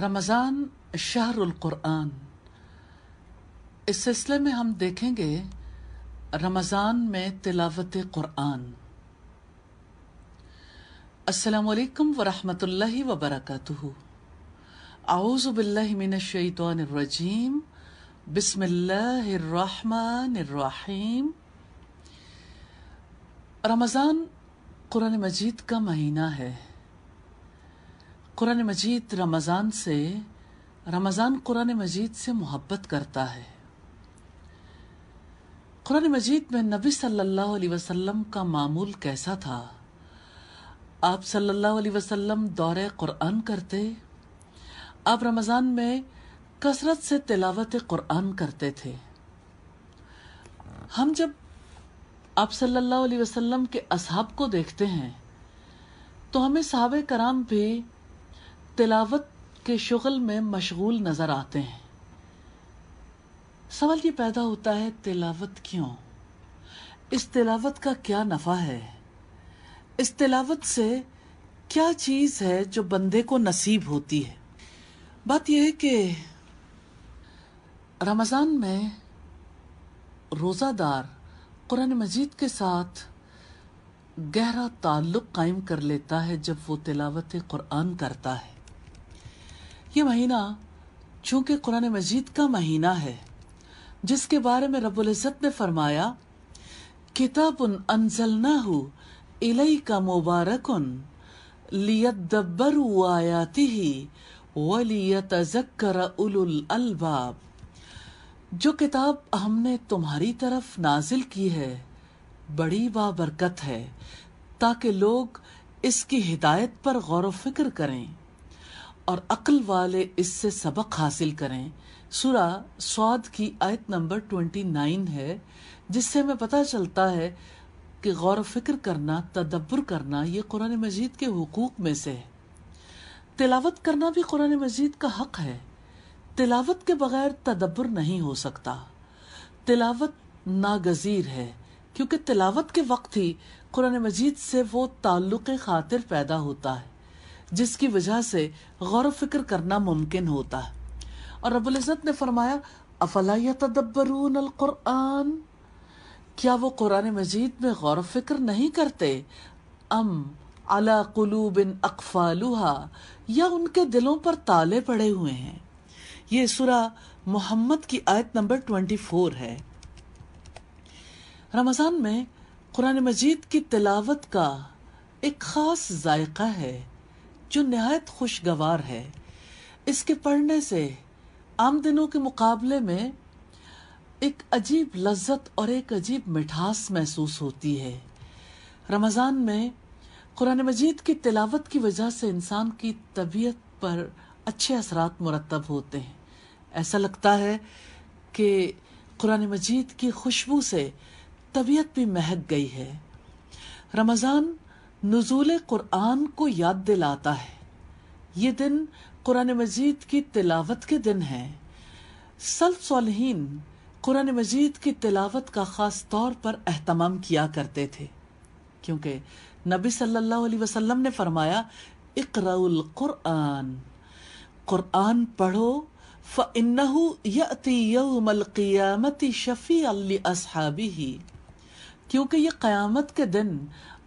रमज़ान शाहरुल इस सिलसिले में हम देखेंगे रमज़ान में तिलावत कुरान असलकम वरहमल वबरक आउज़बिल्लिमिनशैतरजीम बिसमीम रमज़ान कुरान मजीद का महीना है कुरान मजीद रमज़ान से रमज़ान कुरान मजीद से मोहब्बत करता है कुरान मजीद में नबी सल्लल्लाहु अलैहि वसल्लम का मामूल कैसा था आप सल्लल्लाहु अलैहि वसल्लम दौरे कुरान करते आप रमज़ान में कसरत से तिलावत कुरान करते थे हम जब आप सल्लल्लाहु अलैहि वसल्लम के असहाब को देखते हैं तो हमें साहब कराम भी तिलावत के शुगल में मशगूल नज़र आते हैं सवाल ये पैदा होता है तिलावत क्यों इस तिलावत का क्या नफ़ा है इस तिलावत से क्या चीज़ है जो बंदे को नसीब होती है बात यह है कि रमज़ान में रोज़ादार कुरान मजीद के साथ गहरा ताल्लुक़ कायम कर लेता है जब वो तिलावत कुरान करता है ये महीना चूंकि कुरान मजीद का महीना है जिसके बारे में रबुल्जत ने फरमाया किताबन अनजलना इलई का मुबारकन लियदब्बर आयाति ही वलियतजक्कर उलुल अलबाब जो किताब हमने तुम्हारी तरफ नाजिल की है बड़ी बाबरकत है ताकि लोग इसकी हिदायत पर गौर व फिक्र करें और अक्ल वाले इससे सबक हासिल करें सुरा स्वाद की आयत नंबर ट्वेंटी नाइन है जिससे हमें पता चलता है कि गौर फिक्र करना तदब्बर करना ये कुरान मजीद के हकूक में से है तिलावत करना भी कुरान मजीद का हक है तिलावत के बगैर तदब्बर नहीं हो सकता तिलावत नागजीर है क्योंकि तिलावत के वक्त ही कुरान मजीद से वो ताल्लुक खातिर पैदा होता है जिसकी वजह से गौर फिक्र करना मुमकिन होता है और रबुल्ज़त ने फरमाया अफला तदब्बरून अलकुरआन क्या वो कुरान मजीद में गौर फिक्र नहीं करते अम अला कुलूबिन अकफालुहा या उनके दिलों पर ताले पड़े हुए हैं ये सुरा मोहम्मद की आयत नंबर ट्वेंटी फोर है रमज़ान में कुरान मजीद की तिलावत का एक ख़ास जायका है जो नहायत खुशगवार है इसके पढ़ने से आम दिनों के मुकाबले में एक अजीब लज्जत और एक अजीब मिठास महसूस होती है रमज़ान में कुरान मजीद की तिलावत की वजह से इंसान की तबीयत पर अच्छे असरात मुरतब होते हैं ऐसा लगता है कि कुरान मजीद की खुशबू से तबीयत भी महक गई है रमज़ान नजूल कुरान को याद दिलाता है ये दिन कुरान मजीद की तिलावत के दिन है सल्फ कुरान मजीद की तिलावत का ख़ास तौर पर अहतमाम किया करते थे क्योंकि नबी सल्लल्लाहु अलैहि वसल्लम ने फरमाया कुरान कुरान पढ़ो फ़न्नहु यति शफ़ी अस्हाबी क्योंकि ये क्यामत के दिन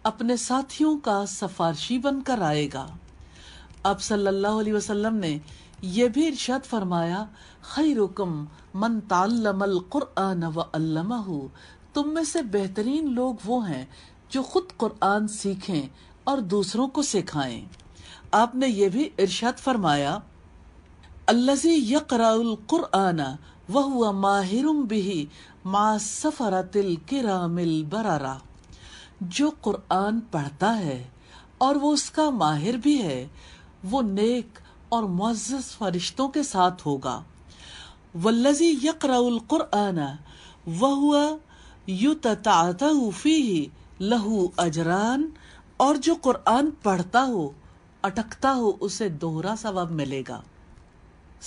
अपने साथियों का सफारशी बनकर आएगा अब सल्लल्लाहु अलैहि वसल्लम ने यह भी इरशाद फरमाया खैरुकुम मन ताल्लमल कुरआन व अल्लमहु तुम में से बेहतरीन लोग वो हैं जो खुद कुरान सीखें और दूसरों को सिखाएं आपने ये भी इरशाद फरमाया अल्लज़ी यकराउल कुरआना वह हुआ माहिरुम बिही मा सफरतिल किरामिल बरारा जो कुरान पढ़ता है और वो उसका माहिर भी है वो नेक और मुआज़ फरिश्तों के साथ होगा वल्लजी यकराउल कुरान वह युतताफ़ी लहू अजरान और जो कुरान पढ़ता हो अटकता हो उसे दोहरा सवाब मिलेगा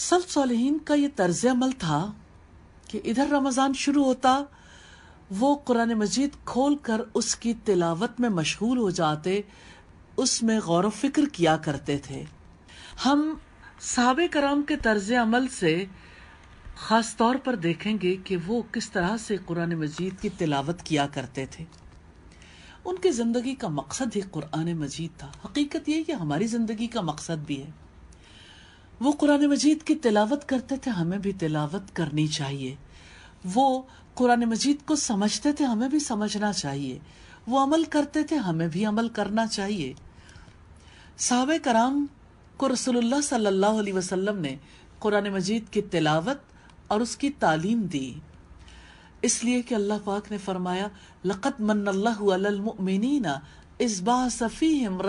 सब सोलहन का ये तर्ज अमल था कि इधर रमज़ान शुरू होता वो कुरान मजीद खोल कर उसकी तिलावत में मशगूल हो जाते उसमें गौर फिक्र किया करते थे हम साहब कराम के तर्ज अमल से ख़ास तौर पर देखेंगे कि वो किस तरह से कुरान मजीद की तिलावत किया करते थे उनकी ज़िंदगी का मकसद ही कुरान मजीद था हकीकत ये कि हमारी ज़िंदगी का मकसद भी है वो कुरान मजीद की तिलावत करते थे हमें भी तिलावत करनी चाहिए वो कुरान मजीद को समझते थे हमें भी समझना चाहिए वो अमल करते थे हमें भी अमल करना चाहिए साहब कराम को रसोल्ला सल्लल्लाहु अलैहि ने कुरान मजीद की तिलावत और उसकी तालीम दी इसलिए कि अल्लाह पाक ने फरमाया लक़त मन्नल्लाहु अलल मुमिनीना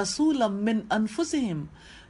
रसूल मिन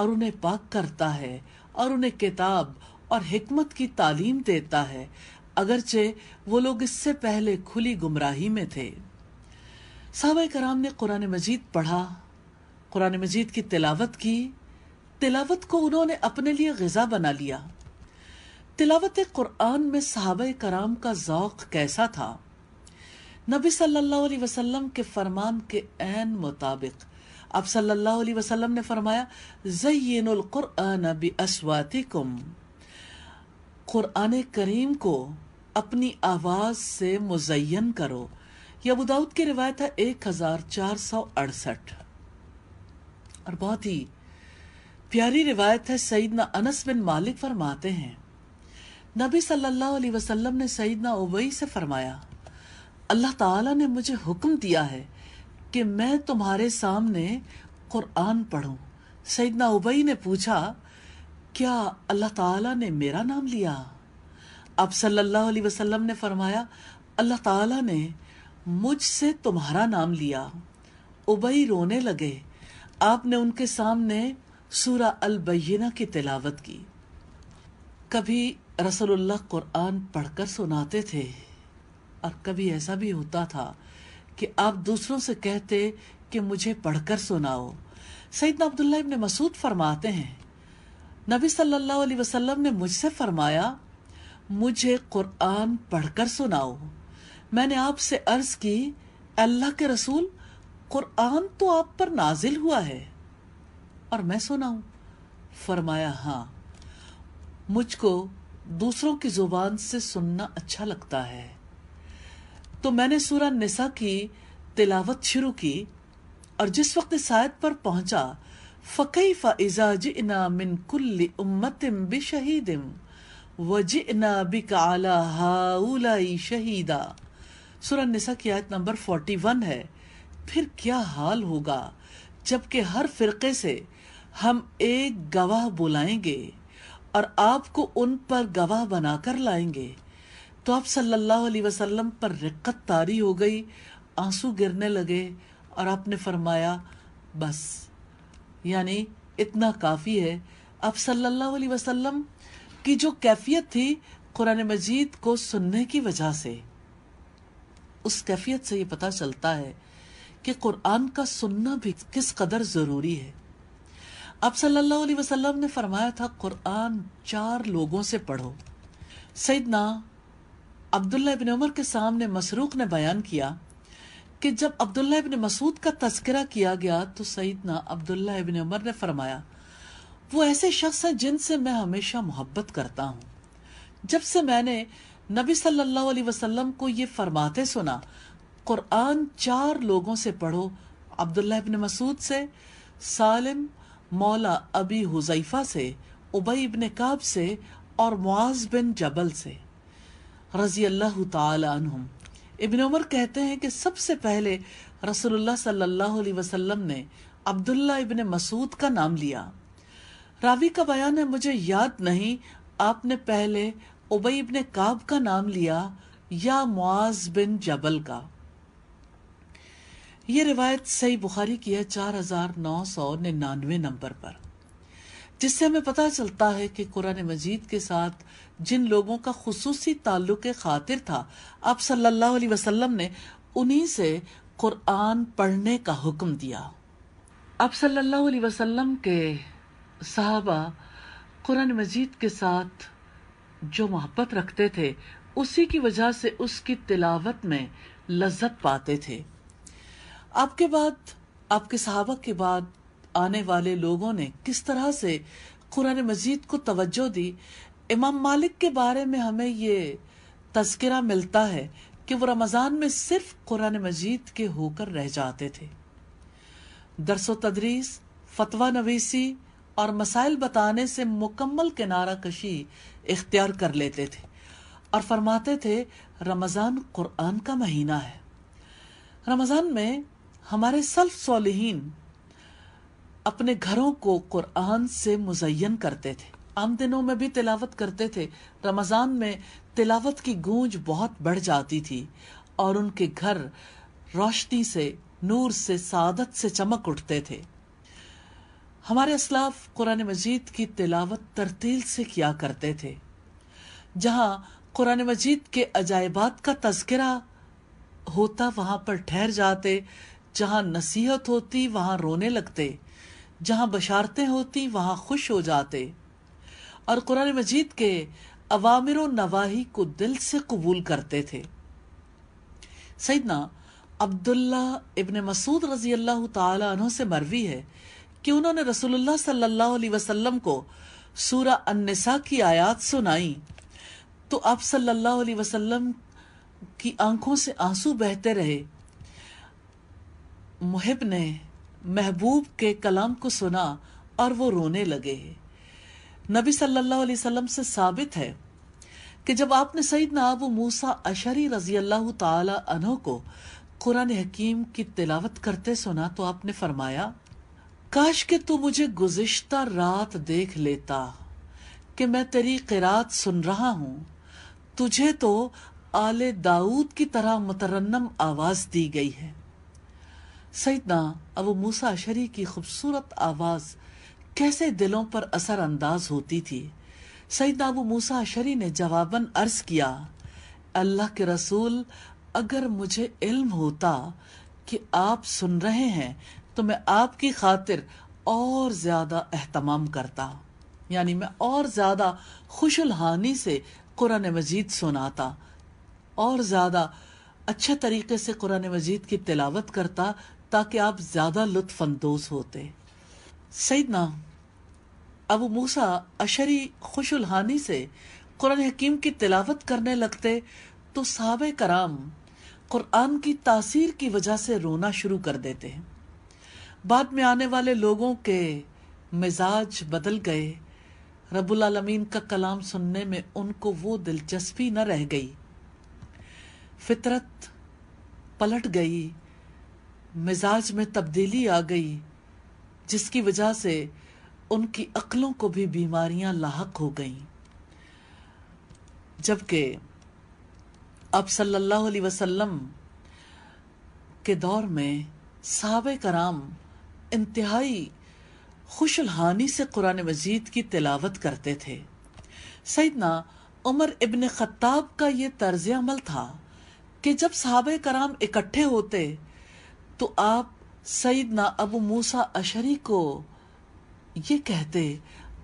और उन्हें पाक करता है और उन्हें किताब और हिकमत की तालीम देता है अगरचे वो लोग इससे पहले खुली गुमराही में थे साहब कराम ने कुरान मजीद पढ़ा कुरान मजीद की तिलावत की तिलावत को उन्होंने अपने लिए गजा बना लिया तिलावत कुरान में साहब कराम का जौक कैसा था नबी सल्लल्लाहु अलैहि वसल्लम के फरमान के मुताबिक आप सल्लल्लाहु अलैहि वसल्लम ने फरमाया जयनुल कुरान बिअस्वातिकुम क़ुरान करीम को अपनी आवाज़ से मुजयन करो यह अबूदाऊद की रिवायत है एक हजार चार सौ अड़सठ और बहुत ही प्यारी रिवायत है सईदना अनस बिन मालिक फरमाते हैं नबी सल्लल्लाहु अलैहि वसल्लम ने सईदना उबई से फरमाया अल्लाह ताला ने मुझे हुक्म दिया है कि मैं तुम्हारे सामने कुरान पढ़ूं सैदना उबई ने पूछा क्या अल्लाह ताला ने मेरा नाम लिया अब सल्लल्लाहु अलैहि वसल्लम ने फरमाया अल्लाह ताला ने मुझसे तुम्हारा नाम लिया उबई रोने लगे आपने उनके सामने सूरा अलबैना की तिलावत की कभी रसलुल्लाह कुरान पढ़कर सुनाते थे और कभी ऐसा भी होता था कि आप दूसरों से कहते कि मुझे पढ़कर सुनाओ सईद अब्दुल्ला इब्ने मसूद फरमाते हैं नबी सल्लल्लाहु अलैहि वसल्लम ने मुझसे फरमाया मुझे कुरान पढ़कर सुनाओ मैंने आपसे अर्ज की अल्लाह के रसूल कुरान तो आप पर नाजिल हुआ है और मैं सुनाऊं फरमाया हाँ मुझको दूसरों की जुबान से सुनना अच्छा लगता है तो मैंने सूर निसा की तिलावत शुरू की और जिस वक्त इस पर पहुंचा फ़कई फ़ाजा इना मिन कुल उम्मतिम बि शहीदिम व जिना बिक हाउलाई शहीदा सूरा निसा की आयत नंबर फोर्टी वन है फिर क्या हाल होगा जबकि हर फिरके से हम एक गवाह बुलाएंगे और आपको उन पर गवाह बनाकर लाएंगे तो आप सल्लल्लाहु अलैहि वसल्लम पर रिक्कत तारी हो गई आंसू गिरने लगे और आपने फरमाया बस यानी इतना काफ़ी है आप सल्लल्लाहु अलैहि वसल्लम की जो कैफियत थी कुरान मजीद को सुनने की वजह से उस कैफियत से ये पता चलता है कि कुरान का सुनना भी किस कदर ज़रूरी है आप सल्लल्लाहु अलैहि वसल्लम ने फरमाया था कुरान चार लोगों से पढ़ो सईदना अब्दुल्ला इबन उमर के सामने मसरूक ने बयान किया कि जब अब्दुल्ला इबन मसूद का तस्करा किया गया तो सईदना अब्दुल्ला इबन उमर ने फरमाया वो ऐसे शख्स है जिनसे मैं हमेशा मोहब्बत करता हूँ जब से मैंने नबी सल्लल्लाहु अलैहि वसल्लम को ये फरमाते सुना कुरान चार लोगों से पढ़ो अब्दुल्ला इबन मसूद से सालिम मौला अबी हुजैफा से उबई इबन काब से और मुआज बिन जबल से रजी अल्लाह तुम इबन उमर कहते हैं कि सबसे पहले रसोल्ला सल्लल्लाहु अलैहि ने अब्दुल्ला इबन मसूद का नाम लिया रावी का बयान है मुझे याद नहीं आपने पहले उबई इबन काब का नाम लिया या मुआज बिन जबल का ये रिवायत सही बुखारी की है चार हजार नौ सौ निन्यानवे नंबर पर जिससे हमें पता चलता है कि कुरान मजीद के साथ जिन लोगों का खसूसी ताल्लुक खातिर था आप सल्लल्लाहु अलैहि वसल्लम ने उन्हीं से कुरान पढ़ने का हुक्म दिया आप सल्लल्लाहु अलैहि वसल्लम के साहबा कुरान मजीद के साथ जो मोहब्बत रखते थे उसी की वजह से उसकी तिलावत में लज्जत पाते थे आपके बाद आपके सहाबा के बाद आने वाले लोगों ने किस तरह से कुरान मजीद को तवज्जो दी इमाम मालिक के बारे में हमें ये तस्करा मिलता है कि वो रमज़ान में सिर्फ कुरान मजीद के होकर रह जाते थे दरसो तदरीस फतवा नवीसी और मसाइल बताने से मुकम्मल किनारा कशी इख्तियार कर लेते थे और फरमाते थे रमज़ान कुरान का महीना है रमज़ान में हमारे सल्फ सालहीन अपने घरों को कुरान से मुजयन करते थे आम दिनों में भी तिलावत करते थे रमज़ान में तिलावत की गूंज बहुत बढ़ जाती थी और उनके घर रोशनी से नूर से सादत से चमक उठते थे हमारे असलाफ कुरान मजीद की तिलावत तरतील से किया करते थे जहां कुरान मजीद के अजायबात का तस्करा होता वहां पर ठहर जाते जहां नसीहत होती वहां रोने लगते जहां बशारते होती वहां खुश हो जाते और कुरान मजीद के अवामिर नवाही को दिल से कबूल करते थे सैदना अब्दुल्ला इबन मसूद रजी अल्लाह तु से मरवी है कि उन्होंने रसूलुल्लाह सल्लल्लाहु अलैहि वसल्लम को सूरा अन्निसा की आयात सुनाई तो आप सल्लल्लाहु अलैहि वसल्लम की आंखों से आंसू बहते रहे मुहिब ने महबूब के कलाम को सुना और वो रोने लगे नबी सल्लल्लाहु अलैहि वसल्लम से साबित है कि जब आपने सईद नाब मूसा अशरी रजी अल्लाह तहों को कुरान हकीम की तिलावत करते सुना तो आपने फरमाया काश के तू मुझे गुजश्ता रात देख लेता कि मैं तेरी किरात सुन रहा हूँ तुझे तो आले दाऊद की तरह मुतरन्नम आवाज दी गई है सईदना अबू मूसा शरी की खूबसूरत आवाज़ कैसे दिलों पर असर अंदाज होती थी सईदना अबू मूसा शरी ने जवाबन अर्ज किया अल्लाह के रसूल अगर मुझे इल्म होता कि आप सुन रहे हैं तो मैं आपकी खातिर और ज़्यादा अहतमाम करता यानी मैं और ज़्यादा खुशलहानी से कुरान मजीद सुनाता और ज़्यादा अच्छे तरीके से कुरान मजीद की तिलावत करता ताकि आप ज़्यादा लुत्फ अंदोज होते सैदना अबू मूसा अशरी खुशुलहानी से कुरान हकीम की तिलावत करने लगते तो साब कराम कुरान की तासीर की वजह से रोना शुरू कर देते हैं बाद में आने वाले लोगों के मिजाज बदल गए रबुलमीन का कलाम सुनने में उनको वो दिलचस्पी न रह गई फितरत पलट गई मिजाज में तब्दीली आ गई जिसकी वजह से उनकी अक्लों को भी बीमारियां लाक हो गईं जबकि अब सल्लल्लाहु अलैहि वसल्लम के दौर में साहब कराम इंतहाई खुशलहानी से कुरान मजीद की तिलावत करते थे सैदना उमर इबन ख़त्ताब का ये तर्ज अमल था कि जब साहब कराम इकट्ठे होते तो आप ना अबू मूसा अशरी को ये कहते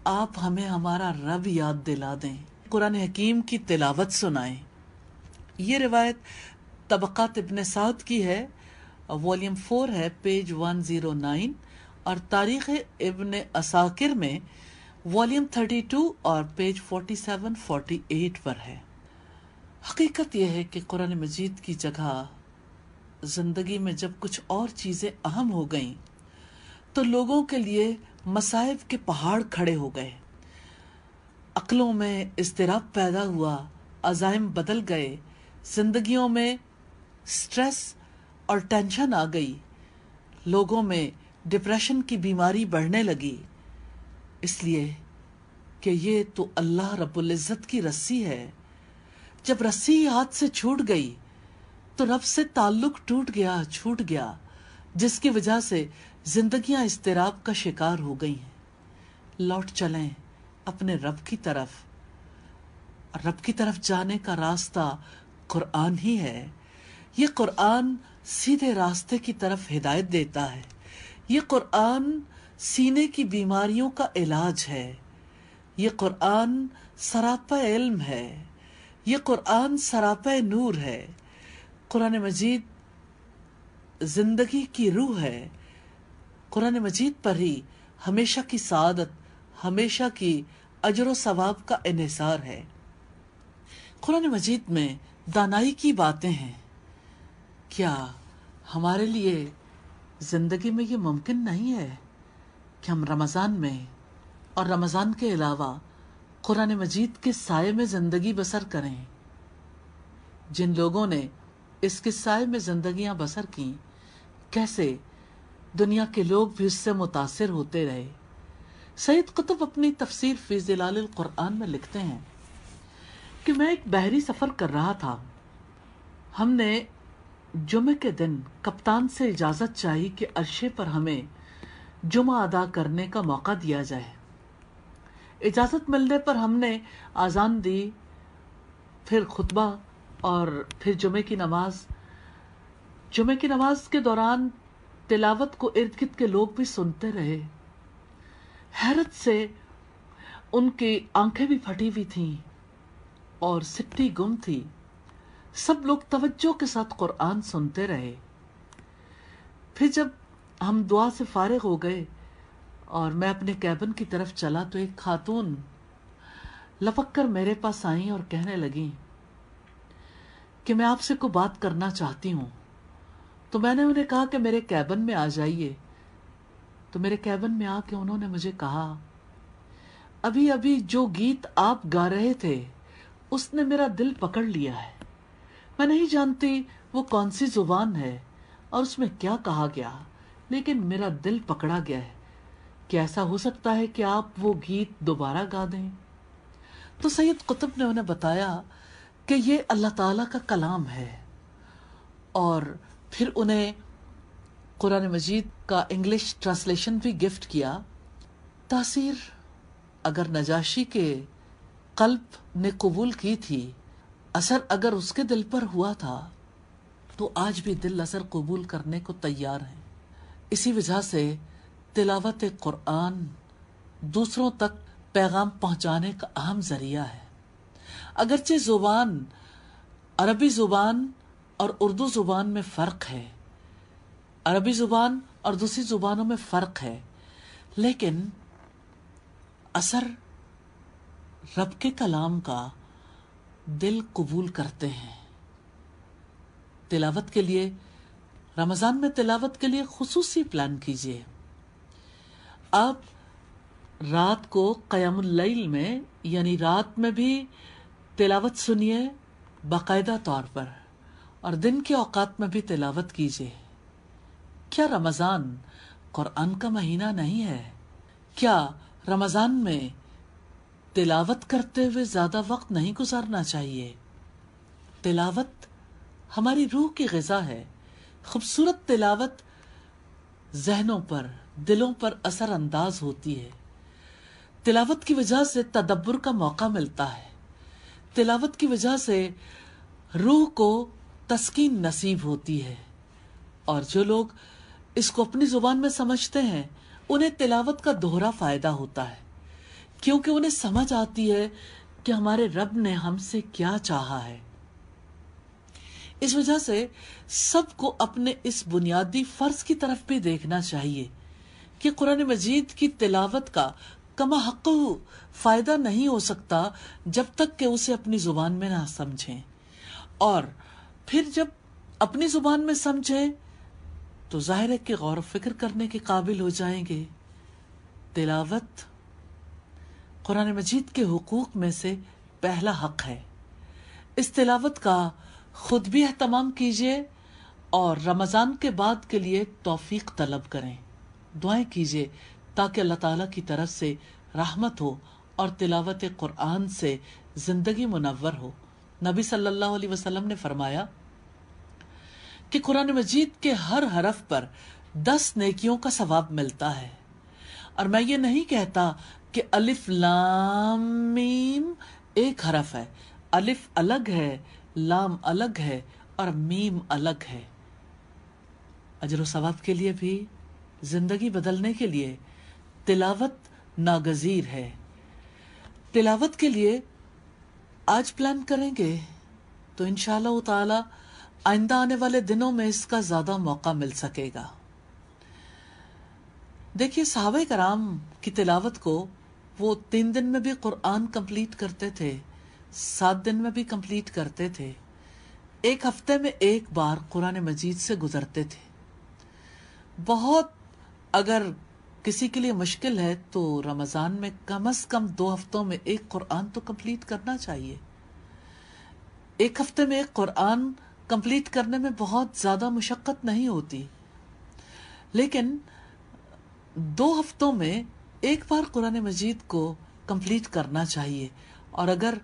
आप हमें हमारा रब याद दिला दें कुरान हकीम की तिलावत सुनाए ये रिवायत तबका तबन साद की है वॉल्यूम फोर है पेज वन ज़ीरो नाइन और तारीख़ इबन असाकिर में वॉल्यूम थर्टी टू और page forty seven forty eight पर है हकीकत यह है कि कुरान मजीद की जगह जिंदगी में जब कुछ और चीज़ें अहम हो गईं तो लोगों के लिए मसाइब के पहाड़ खड़े हो गए अकलों में इसतराब पैदा हुआ अजायम बदल गए जिंदगियों में स्ट्रेस और टेंशन आ गई लोगों में डिप्रेशन की बीमारी बढ़ने लगी इसलिए कि ये तो अल्लाह रब्बुल इज़्ज़त की रस्सी है जब रस्सी हाथ से छूट गई तो रब से ताल्लुक टूट गया छूट गया जिसकी वजह से जिंदगियां इस्तेराब का शिकार हो गई हैं लौट चलें अपने रब की तरफ रब की तरफ जाने का रास्ता कुरान ही है ये कुरान सीधे रास्ते की तरफ हिदायत देता है ये कुरान सीने की बीमारियों का इलाज है ये कुरान सरापा इल्म है ये कुरान सरापा नूर है कुरान मजीद जिंदगी की रूह है कुरान मजीद पर ही हमेशा की सादत हमेशा की अजर सवाब का इसार है कुरान मजीद में दानाई की बातें हैं क्या हमारे लिए ज़िंदगी में ये मुमकिन नहीं है कि हम रमज़ान में और रमज़ान के अलावा कुरान मजीद के साय में ज़िंदगी बसर करें जिन लोगों ने इस किस्साए में जिंदगियां बसर की कैसे दुनिया के लोग भी उससे मुतासर होते रहे सईद कुतुब अपनी तफसीर फी कुरान में लिखते हैं कि मैं एक बहरी सफ़र कर रहा था हमने जुमे के दिन कप्तान से इजाज़त चाहिए कि अरशे पर हमें जुमा अदा करने का मौका दिया जाए इजाज़त मिलने पर हमने आज़ान दी फिर खुतबा और फिर जुमे की नमाज जुमे की नमाज के दौरान तिलावत को इर्द गिर्द के लोग भी सुनते रहे हैरत से उनकी आंखें भी फटी हुई थी और सिट्टी गुम थी सब लोग तवज्जो के साथ कुरान सुनते रहे फिर जब हम दुआ से फारग हो गए और मैं अपने कैबिन की तरफ चला तो एक खातून लपक कर मेरे पास आई और कहने लगी कि मैं आपसे को बात करना चाहती हूँ तो मैंने उन्हें कहा कि मेरे कैबन में आ जाइए तो मेरे कैबन में आके उन्होंने मुझे कहा अभी अभी जो गीत आप गा रहे थे उसने मेरा दिल पकड़ लिया है मैं नहीं जानती वो कौन सी जुबान है और उसमें क्या कहा गया लेकिन मेरा दिल पकड़ा गया है कैसा हो सकता है कि आप वो गीत दोबारा गा दें तो सैयद कुतुब ने उन्हें बताया कि ये अल्लाह ताला का कलाम है और फिर उन्हें कुरान मजीद का इंग्लिश ट्रांसलेशन भी गिफ्ट किया तासीर अगर नजाशी के कल्प ने कबूल की थी असर अगर उसके दिल पर हुआ था तो आज भी दिल असर कबूल करने को तैयार है इसी वजह से तिलावत कुरान दूसरों तक पैगाम पहुंचाने का अहम जरिया है अगरचे ज़ुबान अरबी ज़ुबान और उर्दू ज़ुबान में फ़र्क है अरबी ज़ुबान और दूसरी ज़ुबानों में फ़र्क है लेकिन असर रब के कलाम का दिल कबूल करते हैं तिलावत के लिए रमज़ान में तिलावत के लिए खसूसी प्लान कीजिए आप रात को कयामुल्लैल में यानी रात में भी तिलावत सुनिए बाकायदा तौर पर और दिन के औकात में भी तिलावत कीजिए क्या रमज़ान कुरान का महीना नहीं है क्या रमज़ान में तिलावत करते हुए ज़्यादा वक्त नहीं गुजारना चाहिए तिलावत हमारी रूह की गज़ा है खूबसूरत तिलावत जहनों पर दिलों पर असर अंदाज होती है तिलावत की वजह से तदब्बर का मौका मिलता है तिलावत की वजह से रूह को तस्कीन नसीब होती है और जो लोग इसको अपनी जुबान में समझते हैं उन्हें तिलावत का दोहरा फायदा होता है क्योंकि उन्हें समझ आती है कि हमारे रब ने हमसे क्या चाहा है इस वजह से सबको अपने इस बुनियादी फर्ज की तरफ भी देखना चाहिए कि कुरान मजीद की तिलावत का कमा हक फायदा नहीं हो सकता जब तक कि उसे अपनी जुबान में ना समझे और फिर जब अपनी जुबान में समझे तो जाहिर है कि गौर फिक्र करने के काबिल हो जाएंगे तिलावत कुरान मजीद के हकूक में से पहला हक है इस तिलावत का खुद भी अहतमाम कीजिए और रमज़ान के बाद के लिए तौफीक तलब करें दुआएं कीजिए ताकि अल्लाह ताला की तरफ से रहमत हो और तिलावत कुरान से जिंदगी मुनवर हो नबी सल्लल्लाहु अलैहि वसल्लम ने फरमाया कि कुरान मजीद के हर हरफ पर दस नेकियों का सवाब मिलता है और मैं ये नहीं कहता कि अलिफ लाम मीम एक हरफ है अलिफ अलग है लाम अलग है और मीम अलग है अजर सवाब के लिए भी जिंदगी बदलने के लिए तिलावत नागजीर है तिलावत के लिए आज प्लान करेंगे तो इनशाला ताला आइंदा आने वाले दिनों में इसका ज्यादा मौका मिल सकेगा देखिए साहब कराम की तिलावत को वो तीन दिन में भी कुरान कंप्लीट करते थे सात दिन में भी कंप्लीट करते थे एक हफ्ते में एक बार कुरान मजीद से गुजरते थे बहुत अगर किसी के लिए मुश्किल है तो रमज़ान में कम अज़ कम दो हफ्तों में एक कुरान तो कंप्लीट करना चाहिए एक हफ्ते में एक कुरान कंप्लीट करने में बहुत ज़्यादा मुशक्क़त नहीं होती लेकिन दो हफ्तों में एक बार कुरान मजीद को कंप्लीट करना चाहिए और अगर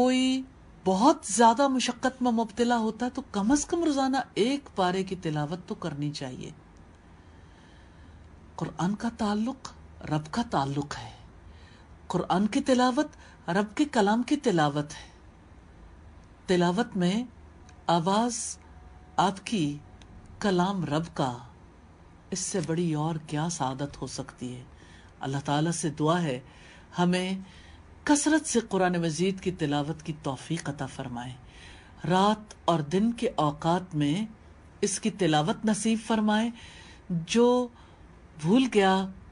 कोई बहुत ज़्यादा मुशक्क़त में मुबतला होता है तो कम अज़ कम रोज़ाना एक पारे की तिलावत तो करनी चाहिए कुरान का ताल्लुक रब का ताल्लुक है कुरान की तिलावत रब के कलाम की तिलावत है तिलावत में आवाज़ आपकी कलाम रब का इससे बड़ी और क्या सादत हो सकती है अल्लाह ताला से दुआ है हमें कसरत से कुरान मजीद की तिलावत की तोफ़ी अता फ़रमाए रात और दिन के अवकात में इसकी तिलावत नसीब फरमाए जो भूल गया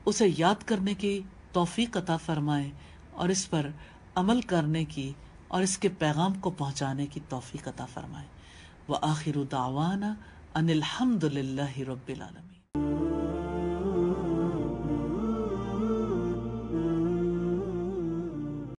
उसे याद करने की तोफ़ी अता फरमाए और इस पर अमल करने की और इसके पैगाम को पहुँचाने की तोफ़ी अता फरमाए व आखिर दावाना अनिलहमदिल्ला रबालमी